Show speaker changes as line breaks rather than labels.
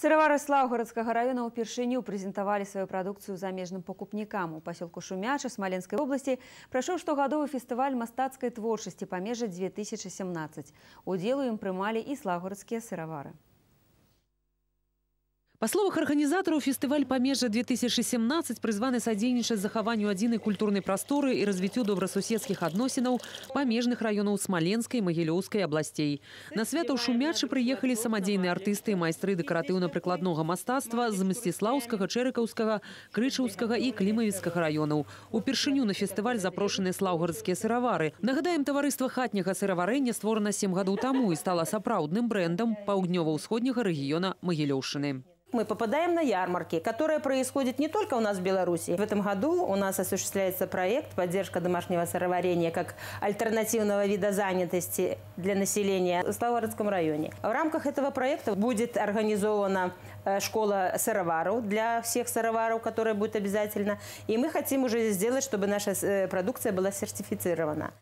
Сыровары Славгородского района у Першиню презентовали свою продукцию замежным покупникам. У поселку Шумяча Смоленской области прошел штогадовый фестиваль мастацкой творчести «Помежа-2017». Уделу им примали и славгородские сыровары.
Па словах фестиваль фестываль 2016 призваны содействовать садзейнічаць захаванню культурной просторы и развитию добрососедских добрасуседскіх адносінаў районов Смоленской и Могилевской областей. На свята ў шумячы прыехалі самадзейныя артысты і майстры дэкаратыўна-прыкладнога мастацтва з черековского, чэрыкаўскага, и і районов. У Упершыню на фестиваль запрошены славгородские сыровары. Нагадаем, таварыства хатняга сыраварэння створана 7 гадоў тому и стала сапраўдным брендом паўднёва усходнего региона Магілёўшыны.
Мы попадаем на ярмарки, которые происходят не только у нас в Беларуси. В этом году у нас осуществляется проект «Поддержка домашнего сыроварения как альтернативного вида занятости для населения в Славгородском районе». В рамках этого проекта будет организована э, школа сыроваров для всех сыроваров, которая будет обязательно. И мы хотим уже сделать, чтобы наша э, продукция была сертифицирована.